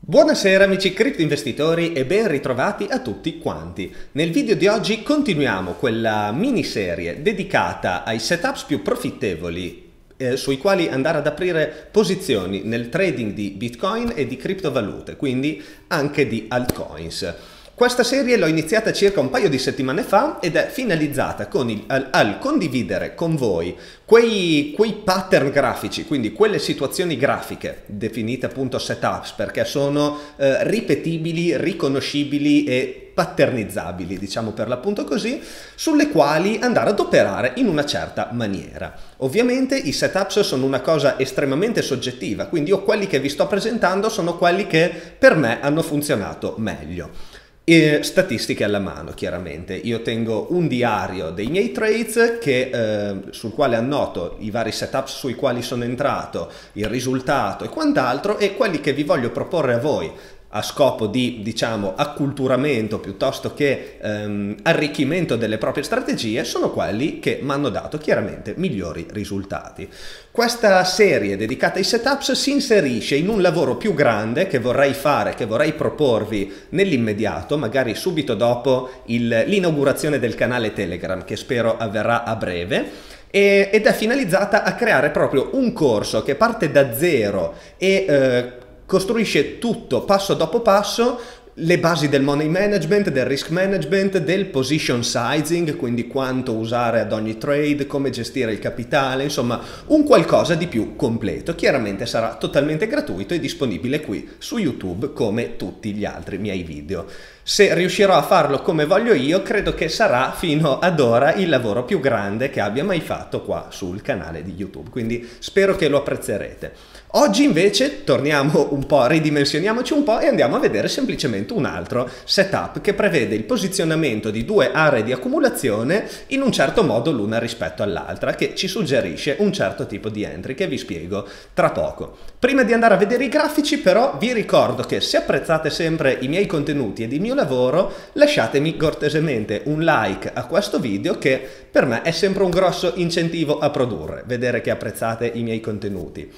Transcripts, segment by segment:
Buonasera amici investitori e ben ritrovati a tutti quanti. Nel video di oggi continuiamo quella miniserie dedicata ai setups più profittevoli eh, sui quali andare ad aprire posizioni nel trading di Bitcoin e di criptovalute, quindi anche di altcoins. Questa serie l'ho iniziata circa un paio di settimane fa ed è finalizzata con il, al, al condividere con voi quei, quei, pattern grafici, quindi quelle situazioni grafiche definite appunto setups perché sono eh, ripetibili, riconoscibili e patternizzabili, diciamo per l'appunto così, sulle quali andare ad operare in una certa maniera. Ovviamente i setups sono una cosa estremamente soggettiva, quindi io quelli che vi sto presentando sono quelli che per me hanno funzionato meglio. E statistiche alla mano, chiaramente. Io tengo un diario dei miei trades che, eh, sul quale annoto i vari setup sui quali sono entrato, il risultato e quant'altro e quelli che vi voglio proporre a voi a scopo di diciamo acculturamento piuttosto che ehm, arricchimento delle proprie strategie sono quelli che mi hanno dato chiaramente migliori risultati. Questa serie dedicata ai setups si inserisce in un lavoro più grande che vorrei fare, che vorrei proporvi nell'immediato, magari subito dopo l'inaugurazione del canale Telegram che spero avverrà a breve ed è finalizzata a creare proprio un corso che parte da zero e eh, costruisce tutto passo dopo passo le basi del money management, del risk management, del position sizing, quindi quanto usare ad ogni trade, come gestire il capitale, insomma un qualcosa di più completo. Chiaramente sarà totalmente gratuito e disponibile qui su YouTube come tutti gli altri miei video. Se riuscirò a farlo come voglio io, credo che sarà fino ad ora il lavoro più grande che abbia mai fatto qua sul canale di YouTube, quindi spero che lo apprezzerete. Oggi invece torniamo un po', ridimensioniamoci un po' e andiamo a vedere semplicemente un altro setup che prevede il posizionamento di due aree di accumulazione in un certo modo l'una rispetto all'altra che ci suggerisce un certo tipo di entry che vi spiego tra poco. Prima di andare a vedere i grafici però vi ricordo che se apprezzate sempre i miei contenuti ed il mio lavoro lasciatemi cortesemente un like a questo video che per me è sempre un grosso incentivo a produrre, vedere che apprezzate i miei contenuti.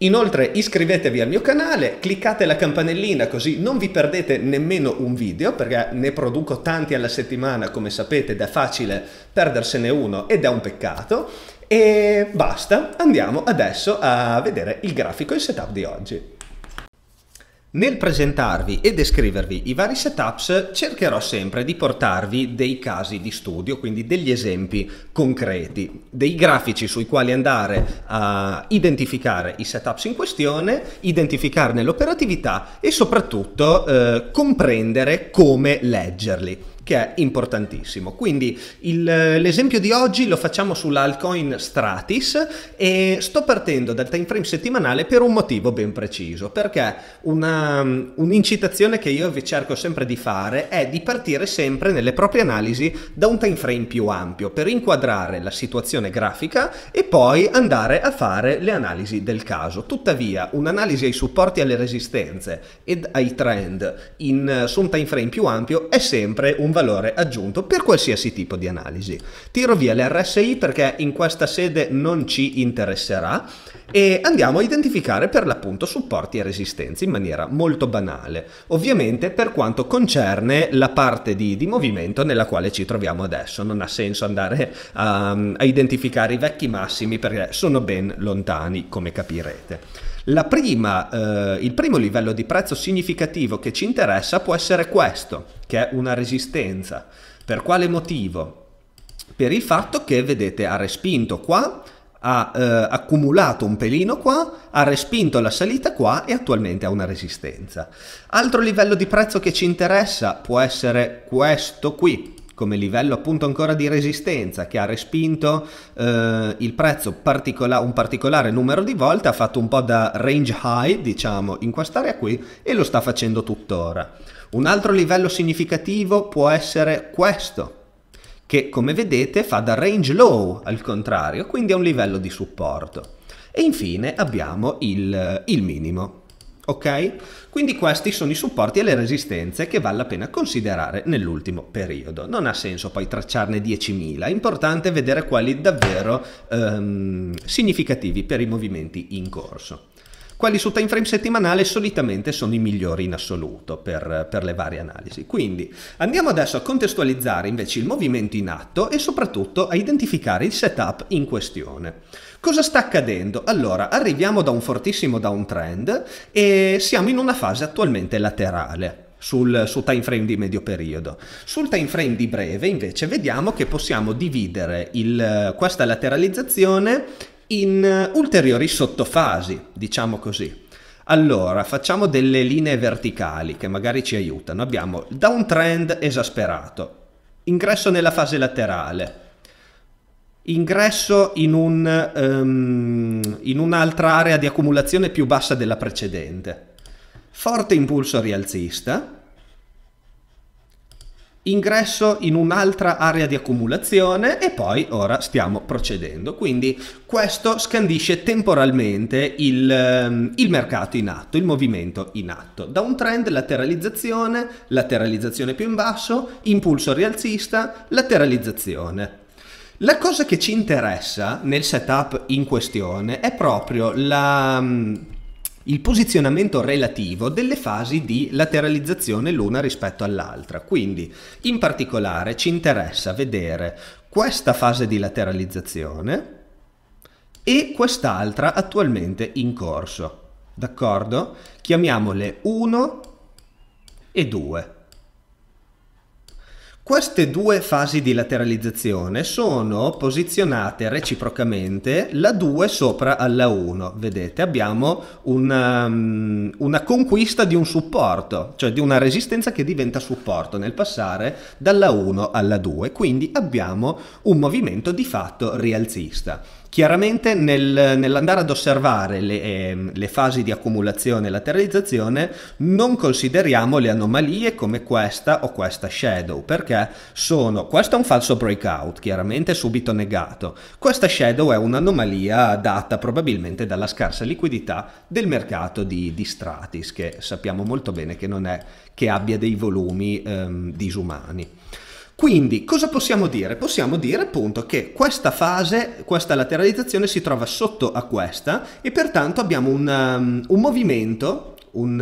Inoltre iscrivetevi al mio canale, cliccate la campanellina così non vi perdete nemmeno un video perché ne produco tanti alla settimana come sapete ed è facile perdersene uno ed è un peccato e basta, andiamo adesso a vedere il grafico e il setup di oggi. Nel presentarvi e descrivervi i vari setups cercherò sempre di portarvi dei casi di studio, quindi degli esempi concreti, dei grafici sui quali andare a identificare i setups in questione, identificarne l'operatività e soprattutto eh, comprendere come leggerli che è importantissimo. Quindi il, l'esempio di oggi lo facciamo sull'alcoin Stratis e sto partendo dal time frame settimanale per un motivo ben preciso, perché una, un'incitazione che io vi cerco sempre di fare è di partire sempre nelle proprie analisi da un time frame più ampio per inquadrare la situazione grafica e poi andare a fare le analisi del caso. Tuttavia, un'analisi ai supporti e alle resistenze ed ai trend in, su un time frame più ampio è sempre un valore aggiunto per qualsiasi tipo di analisi. Tiro via l'RSI perché in questa sede non ci interesserà e andiamo a identificare per l'appunto supporti e resistenze in maniera molto banale, ovviamente per quanto concerne la parte di, di movimento nella quale ci troviamo adesso, non ha senso andare a, a identificare i vecchi massimi perché sono ben lontani come capirete prima, eh, il primo livello di prezzo significativo che ci interessa può essere questo, che è una resistenza. Per quale motivo? Per il fatto che, vedete, ha respinto qua, ha eh, accumulato un pelino qua, ha respinto la salita qua e attualmente ha una resistenza. Altro livello di prezzo che ci interessa può essere questo qui, come livello appunto ancora di resistenza che ha respinto eh, il prezzo particola- un particolare numero di volte, ha fatto un po' da range high diciamo in quest'area qui e lo sta facendo tuttora. Un altro livello significativo può essere questo che come vedete fa da range low al contrario, quindi è un livello di supporto. E infine abbiamo il, il minimo. Ok? Quindi questi sono i supporti e le resistenze che vale la pena considerare nell'ultimo periodo. Non ha senso poi tracciarne 10.000, è importante vedere quelli davvero ehm, significativi per i movimenti in corso quali su time frame settimanale solitamente sono i migliori in assoluto per, per le varie analisi. Quindi andiamo adesso a contestualizzare invece il movimento in atto e soprattutto a identificare il setup in questione. Cosa sta accadendo? Allora, arriviamo da un fortissimo downtrend e siamo in una fase attualmente laterale. Sul, sul, time frame di medio periodo. Sul time frame di breve invece vediamo che possiamo dividere il, questa lateralizzazione in eh, ulteriori sottofasi, diciamo così. Allora, facciamo delle linee verticali che magari ci aiutano. Abbiamo downtrend esasperato, ingresso nella fase laterale, ingresso in, un, um, in un'altra area di accumulazione più bassa della precedente, forte impulso rialzista, ingresso in un'altra area di accumulazione e poi ora stiamo procedendo. Quindi questo scandisce temporalmente il, ehm, il, mercato in atto, il movimento in atto. Da un trend lateralizzazione, lateralizzazione più in basso, impulso rialzista, lateralizzazione. La cosa che ci interessa nel setup in questione è proprio la il posizionamento relativo delle fasi di lateralizzazione l'una rispetto all'altra. Quindi in particolare ci interessa vedere questa fase di lateralizzazione e quest'altra attualmente in corso. D'accordo? Chiamiamole 1 e 2. Queste due fasi di lateralizzazione sono posizionate reciprocamente la 2 sopra alla 1. Vedete, abbiamo una, um, una, conquista di un supporto, cioè di una resistenza che diventa supporto nel passare dalla 1 alla 2, quindi abbiamo un movimento di fatto rialzista. Chiaramente nel, nell'andare ad osservare le, eh, le, fasi di accumulazione e lateralizzazione non consideriamo le anomalie come questa o questa shadow perché sono, questo è un falso breakout chiaramente subito negato, questa shadow è un'anomalia data probabilmente dalla scarsa liquidità del mercato di, di Stratis che sappiamo molto bene che non è che abbia dei volumi ehm, disumani. Quindi cosa possiamo dire? Possiamo dire appunto che questa fase, questa lateralizzazione si trova sotto a questa e pertanto abbiamo un, um, un movimento un,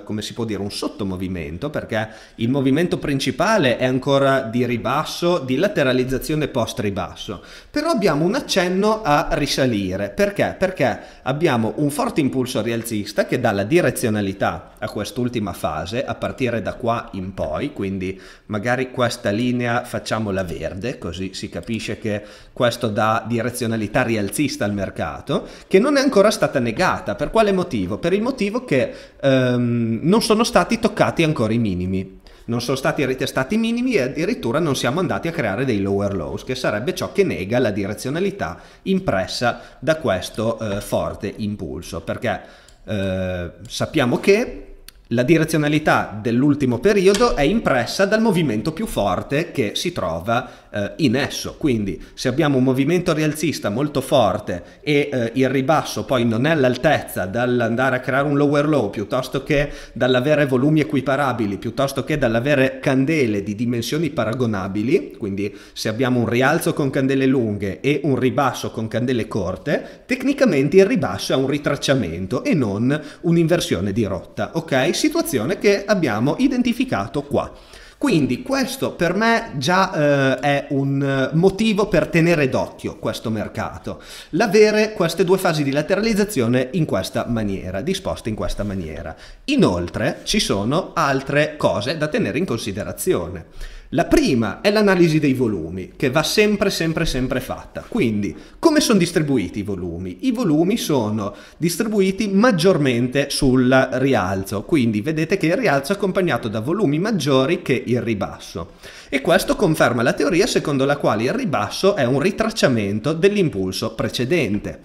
eh, come si può dire, un sottomovimento, perché il movimento principale è ancora di ribasso, di lateralizzazione post-ribasso, però abbiamo un accenno a risalire. Perché? Perché abbiamo un forte impulso rialzista che dà la direzionalità a quest'ultima fase, a partire da qua in poi, quindi magari questa linea facciamola verde, così si capisce che questo dà direzionalità rialzista al mercato, che non è ancora stata negata. Per quale motivo? Per il motivo che ehm, non sono stati toccati ancora i minimi non sono stati ritestati i minimi e addirittura non siamo andati a creare dei lower lows, che sarebbe ciò che nega la direzionalità impressa da questo eh, forte impulso, perché eh, sappiamo che la direzionalità dell'ultimo periodo è impressa dal movimento più forte che si trova eh, in esso, quindi se abbiamo un movimento rialzista molto forte e eh, il ribasso poi non è all'altezza dall'andare a creare un lower low piuttosto che dall'avere volumi equiparabili, piuttosto che dall'avere candele di dimensioni paragonabili, quindi se abbiamo un rialzo con candele lunghe e un ribasso con candele corte, tecnicamente il ribasso è un ritracciamento e non un'inversione di rotta, ok? situazione che abbiamo identificato qua. Quindi questo per me già eh, è un eh, motivo per tenere d'occhio questo mercato, l'avere queste due fasi di lateralizzazione in questa maniera, disposte in questa maniera. Inoltre ci sono altre cose da tenere in considerazione. La prima è l'analisi dei volumi, che va sempre, sempre, sempre fatta. Quindi, come sono distribuiti i volumi? I volumi sono distribuiti maggiormente sul rialzo, quindi vedete che il rialzo è accompagnato da volumi maggiori che il ribasso. E questo conferma la teoria secondo la quale il ribasso è un ritracciamento dell'impulso precedente.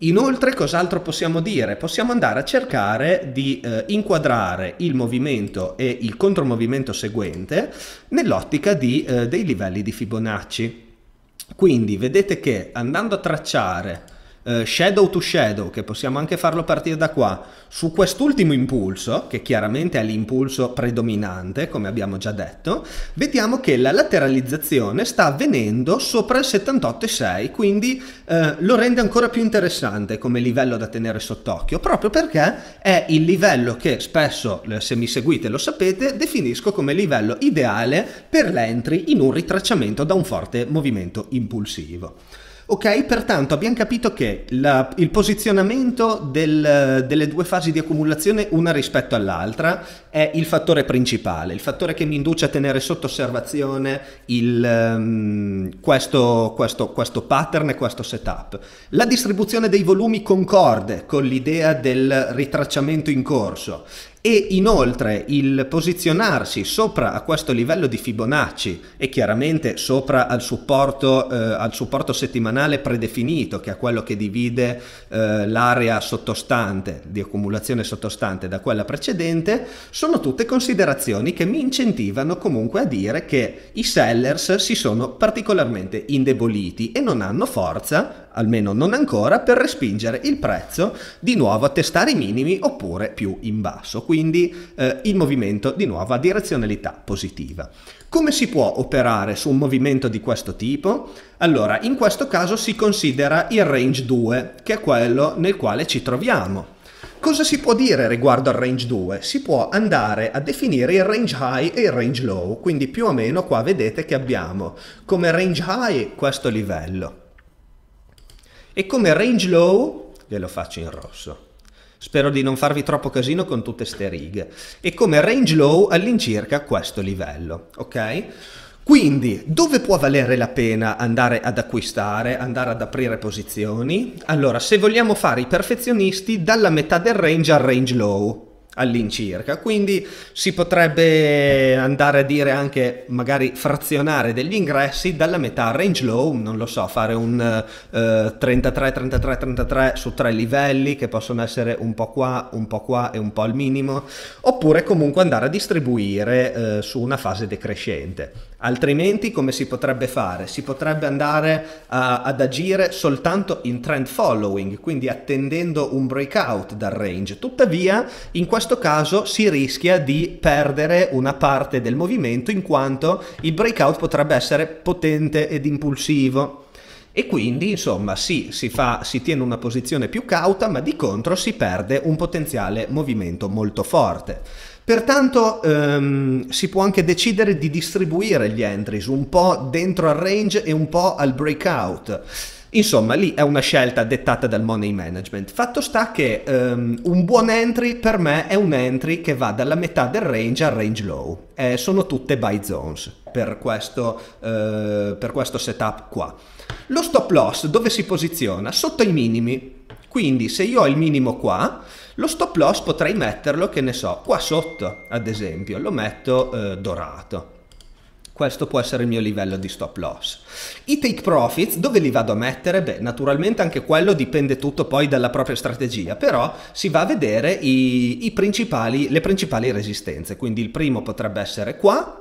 Inoltre, cos'altro possiamo dire? Possiamo andare a cercare di eh, inquadrare il movimento e il contromovimento seguente nell'ottica eh, dei livelli di Fibonacci. Quindi vedete che andando a tracciare eh, shadow to shadow, che possiamo anche farlo partire da qua, su quest'ultimo impulso, che chiaramente è l'impulso predominante, come abbiamo già detto, vediamo che la lateralizzazione sta avvenendo sopra il 78,6, quindi eh, lo rende ancora più interessante come livello da tenere sott'occhio, proprio perché è il livello che spesso, eh, se mi seguite lo sapete, definisco come livello ideale per l'entry in un ritracciamento da un forte movimento impulsivo. Ok, pertanto abbiamo capito che la, il posizionamento del, delle due fasi di accumulazione una rispetto all'altra è il fattore principale, il fattore che mi induce a tenere sotto osservazione il, um, questo, questo, questo pattern e questo setup. La distribuzione dei volumi concorde con l'idea del ritracciamento in corso e inoltre il posizionarsi sopra a questo livello di Fibonacci e chiaramente sopra al supporto, eh, al supporto settimanale predefinito che è quello che divide eh, l'area sottostante di accumulazione sottostante da quella precedente sono tutte considerazioni che mi incentivano comunque a dire che i sellers si sono particolarmente indeboliti e non hanno forza almeno non ancora, per respingere il prezzo di nuovo a testare i minimi oppure più in basso. Quindi eh, il movimento di nuovo a direzionalità positiva. Come si può operare su un movimento di questo tipo? Allora, in questo caso si considera il range 2, che è quello nel quale ci troviamo. Cosa si può dire riguardo al range 2? Si può andare a definire il range high e il range low, quindi più o meno qua vedete che abbiamo come range high questo livello, e come range low glielo faccio in rosso. Spero di non farvi troppo casino con tutte ste righe. E come range low all'incirca questo livello, ok? Quindi, dove può valere la pena andare ad acquistare, andare ad aprire posizioni? Allora, se vogliamo fare i perfezionisti, dalla metà del range al range low, all'incirca. Quindi si potrebbe andare a dire anche magari frazionare degli ingressi dalla metà range low, non lo so, fare un eh, 33 33 33 su tre livelli che possono essere un po' qua, un po' qua e un po' al minimo, oppure comunque andare a distribuire eh, su una fase decrescente. Altrimenti come si potrebbe fare? Si potrebbe andare a, ad agire soltanto in trend following, quindi attendendo un breakout dal range. Tuttavia, in questo caso si rischia di perdere una parte del movimento in quanto il breakout potrebbe essere potente ed impulsivo. E quindi, insomma, sì, si, fa, si tiene una posizione più cauta, ma di contro si perde un potenziale movimento molto forte. Pertanto ehm, si può anche decidere di distribuire gli entries un po' dentro al range e un po' al breakout. Insomma, lì è una scelta dettata dal money management. Fatto sta che um, un buon entry per me è un entry che va dalla metà del range al range low. Eh, sono tutte buy zones per questo, eh, per questo setup qua. Lo stop loss dove si posiziona? Sotto i minimi. Quindi se io ho il minimo qua, lo stop loss potrei metterlo, che ne so, qua sotto, ad esempio, lo metto eh, dorato. Questo può essere il mio livello di stop loss. I take profits, dove li vado a mettere? Beh, naturalmente anche quello dipende tutto poi dalla propria strategia, però si va a vedere i, i principali, le principali resistenze. Quindi il primo potrebbe essere qua,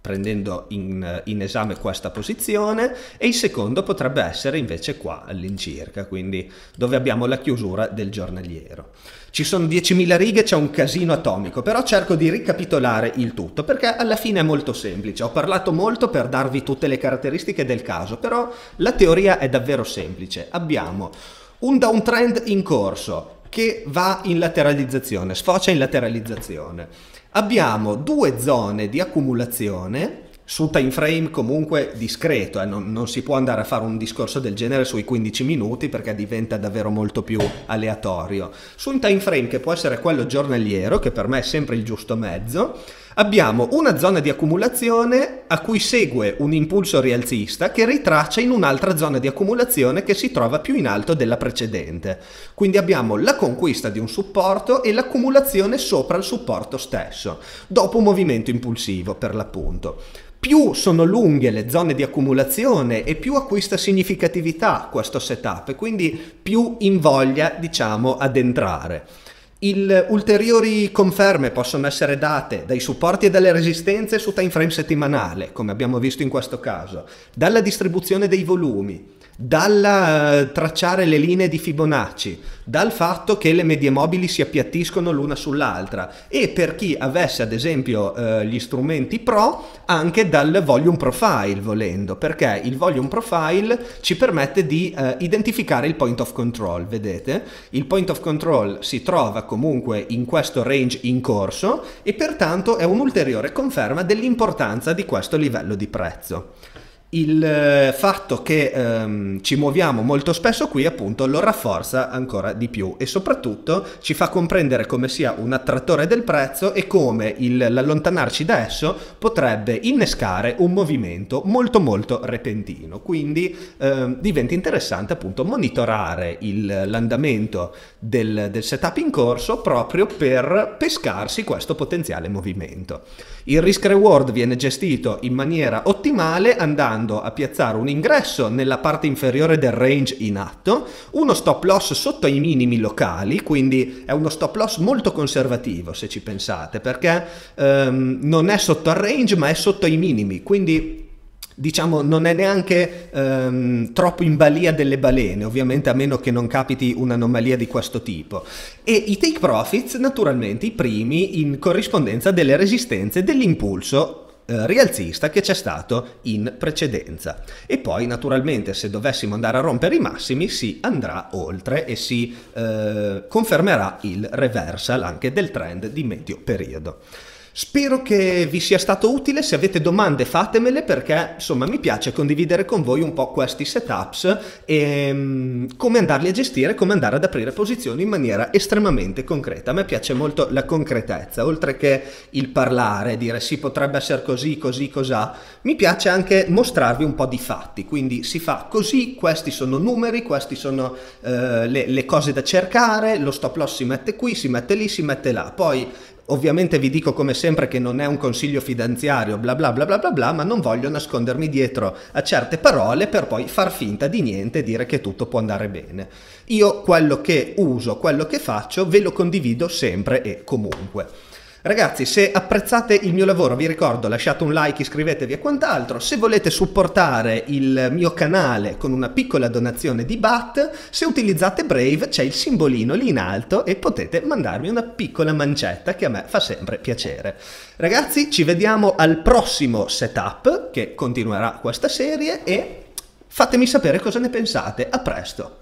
prendendo in, in, esame questa posizione e il secondo potrebbe essere invece qua all'incirca, quindi dove abbiamo la chiusura del giornaliero. Ci sono 10.000 righe, c'è un casino atomico, però cerco di ricapitolare il tutto perché alla fine è molto semplice. Ho parlato molto per darvi tutte le caratteristiche del caso, però la teoria è davvero semplice. Abbiamo un downtrend in corso, che va in lateralizzazione, sfocia in lateralizzazione. Abbiamo due zone di accumulazione su time frame comunque discreto, eh? non, non, si può andare a fare un discorso del genere sui 15 minuti perché diventa davvero molto più aleatorio. Su un time frame che può essere quello giornaliero, che per me è sempre il giusto mezzo, abbiamo una zona di accumulazione a cui segue un impulso rialzista che ritraccia in un'altra zona di accumulazione che si trova più in alto della precedente. Quindi abbiamo la conquista di un supporto e l'accumulazione sopra il supporto stesso, dopo un movimento impulsivo per l'appunto. Più sono lunghe le zone di accumulazione e più acquista significatività questo setup, e quindi più invoglia, diciamo, ad entrare. Il, ulteriori conferme possono essere date dai supporti e dalle resistenze su time frame settimanale, come abbiamo visto in questo caso, dalla distribuzione dei volumi, dal eh, tracciare le linee di Fibonacci, dal fatto che le medie mobili si appiattiscono l'una sull'altra e per chi avesse ad esempio eh, gli strumenti pro anche dal volume profile volendo, perché il volume profile ci permette di eh, identificare il point of control, vedete? Il point of control si trova comunque in questo range in corso e pertanto è un'ulteriore conferma dell'importanza di questo livello di prezzo il eh, fatto che ehm, ci muoviamo molto spesso qui appunto lo rafforza ancora di più e soprattutto ci fa comprendere come sia un attrattore del prezzo e come il, l'allontanarci da esso potrebbe innescare un movimento molto molto repentino quindi ehm, diventa interessante appunto monitorare il, l'andamento del, del setup in corso proprio per pescarsi questo potenziale movimento il risk reward viene gestito in maniera ottimale andando andando a piazzare un ingresso nella parte inferiore del range in atto, uno stop loss sotto ai minimi locali, quindi è uno stop loss molto conservativo se ci pensate, perché ehm, non è sotto al range ma è sotto ai minimi, quindi diciamo non è neanche ehm, troppo in balia delle balene, ovviamente a meno che non capiti un'anomalia di questo tipo. E i take profits naturalmente i primi in corrispondenza delle resistenze dell'impulso eh, rialzista che c'è stato in precedenza. E poi naturalmente se dovessimo andare a rompere i massimi si andrà oltre e si eh, confermerà il reversal anche del trend di medio periodo. Spero che vi sia stato utile, se avete domande fatemele perché insomma mi piace condividere con voi un po' questi setups e um, come andarli a gestire, come andare ad aprire posizioni in maniera estremamente concreta. A me piace molto la concretezza, oltre che il parlare, dire sì potrebbe essere così, così, cos'ha, mi piace anche mostrarvi un po' di fatti, quindi si fa così, questi sono numeri, queste sono uh, le, le cose da cercare, lo stop loss si mette qui, si mette lì, si mette là, poi Ovviamente vi dico come sempre che non è un consiglio finanziario, bla bla bla bla bla bla, ma non voglio nascondermi dietro a certe parole per poi far finta di niente e dire che tutto può andare bene. Io quello che uso, quello che faccio, ve lo condivido sempre e comunque. Ragazzi, se apprezzate il mio lavoro, vi ricordo, lasciate un like, iscrivetevi e quant'altro. Se volete supportare il mio canale con una piccola donazione di BAT, se utilizzate Brave c'è il simbolino lì in alto e potete mandarmi una piccola mancetta che a me fa sempre piacere. Ragazzi, ci vediamo al prossimo setup che continuerà questa serie e fatemi sapere cosa ne pensate. A presto!